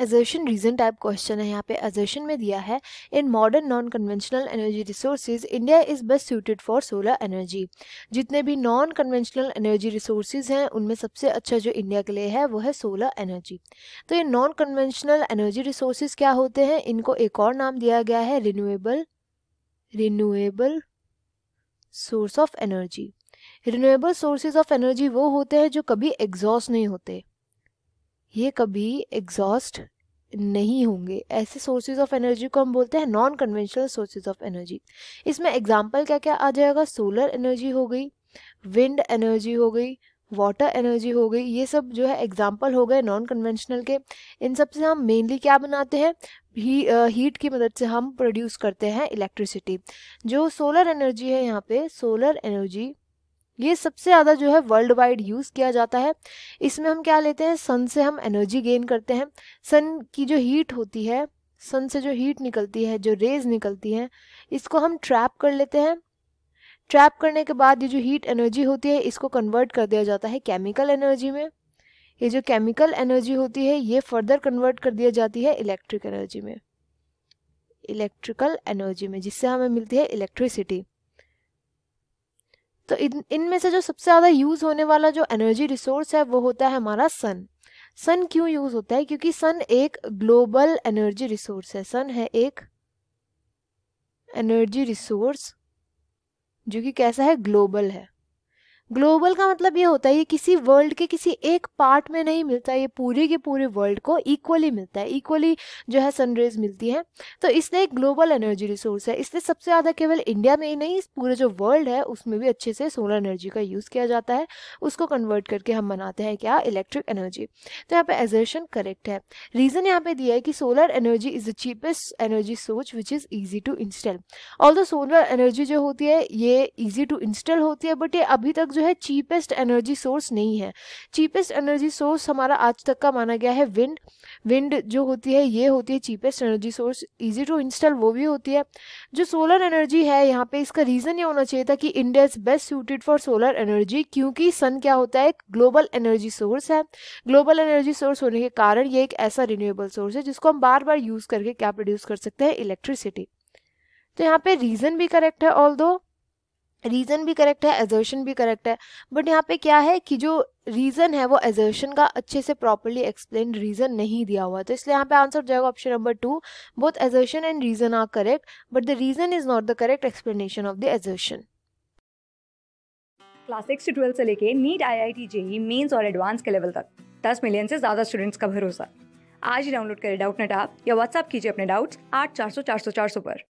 assertion reason type question है यहाँ पे एजर्शन में दिया है in modern non conventional energy resources India is best suited for solar energy जितने भी नॉन कन्वेंशनल एनर्जी रिसोर्सेज हैं उनमें सबसे अच्छा जो इंडिया के लिए है वो है सोलर एनर्जी तो ये नॉन कन्वेंशनल एनर्जी रिसोर्सेज क्या होते हैं इनको एक और नाम दिया गया है renewable renewable source of energy renewable sources of energy वो होते हैं जो कभी एग्जॉस्ट नहीं होते ये कभी एग्जॉस्ट नहीं होंगे ऐसे सोर्सेज ऑफ एनर्जी को हम बोलते हैं non conventional sources of energy इसमें एग्जांपल क्या क्या आ जाएगा सोलर एनर्जी हो गई विंड एनर्जी हो गई वाटर एनर्जी हो गई ये सब जो है एग्जाम्पल हो गए नॉन कन्वेंशनल के इन सब से हम मेनली क्या बनाते हैं ही, हीट uh, की मदद से हम प्रोड्यूस करते हैं इलेक्ट्रिसिटी जो सोलर एनर्जी है यहाँ पे सोलर एनर्जी ये सबसे ज़्यादा जो है वर्ल्ड वाइड यूज़ किया जाता है इसमें हम क्या लेते हैं सन से हम एनर्जी गेन करते हैं सन की जो हीट होती है सन से जो हीट निकलती है जो रेज निकलती हैं इसको हम ट्रैप कर लेते हैं ट्रैप करने के बाद ये जो हीट एनर्जी होती है इसको कन्वर्ट कर दिया जाता है केमिकल एनर्जी में ये जो केमिकल एनर्जी होती है ये फर्दर कन्वर्ट कर दिया जाती है इलेक्ट्रिक एनर्जी में इलेक्ट्रिकल एनर्जी में जिससे हमें मिलती है इलेक्ट्रिसिटी तो इन इनमें से जो सबसे ज़्यादा यूज़ होने वाला जो एनर्जी रिसोर्स है वो होता है हमारा सन सन क्यों यूज़ होता है क्योंकि सन एक ग्लोबल एनर्जी रिसोर्स है सन है एक एनर्जी रिसोर्स जो कि कैसा है ग्लोबल है ग्लोबल का मतलब ये होता है ये किसी वर्ल्ड के किसी एक पार्ट में नहीं मिलता ये पूरे के पूरे वर्ल्ड को इक्वली मिलता है इक्वली जो है सनरेज मिलती तो है तो इसलिए एक ग्लोबल एनर्जी रिसोर्स है इसलिए सबसे ज़्यादा केवल इंडिया में ही नहीं इस पूरे जो वर्ल्ड है उसमें भी अच्छे से सोलर एनर्जी का यूज़ किया जाता है उसको कन्वर्ट करके हम बनाते हैं क्या इलेक्ट्रिक एनर्जी तो यहाँ पर एजर्शन करेक्ट है रीज़न यहाँ पे दिया है कि solar energy is the cheapest energy source which is easy to install all solar energy जो होती है ये ईजी टू इंस्टॉल होती है बट ये अभी तक जो है चीपेस्ट एनर्जी सोर्स नहीं है चीपेस्ट एनर्जी सोर्स हमारा आज तक का माना गया है विंड विंड जो होती है ये होती है cheapest energy source easy to install वो भी होती है जो सोलर एनर्जी है यहाँ पे इसका रीज़न ये होना चाहिए था कि India is best suited for solar energy क्योंकि सन क्या होता है एक ग्लोबल एनर्जी सोर्स है ग्लोबल एनर्जी सोर्स होने के कारण ये एक ऐसा रिन्यूएबल सोर्स है जिसको हम बार बार यूज़ करके क्या प्रोड्यूस कर सकते हैं इलेक्ट्रिसिटी तो यहाँ पे रीज़न भी करेक्ट है ऑल रीज़न भी करेक्ट है एजर्शन भी करेक्ट है बट यहाँ पे क्या है कि जो रीज़न है वो एजर्शन का अच्छे से प्रॉपरली एक्सप्लेन रीज़न नहीं दिया हुआ तो इसलिए यहाँ पे आंसर हो जाएगा option number two both assertion and reason are correct but the reason is not the correct explanation of the assertion class six से ट्वेल्थ से लेके NEET I I T JEE mains और एडवांस के level तक दस million से ज़्यादा students का भरोसा आज ही डाउनलोड करें डाउट नेट आप या व्हाट्सअप कीजिए अपने डाउट्स आठ चार सौ चार सौ चार सौ पर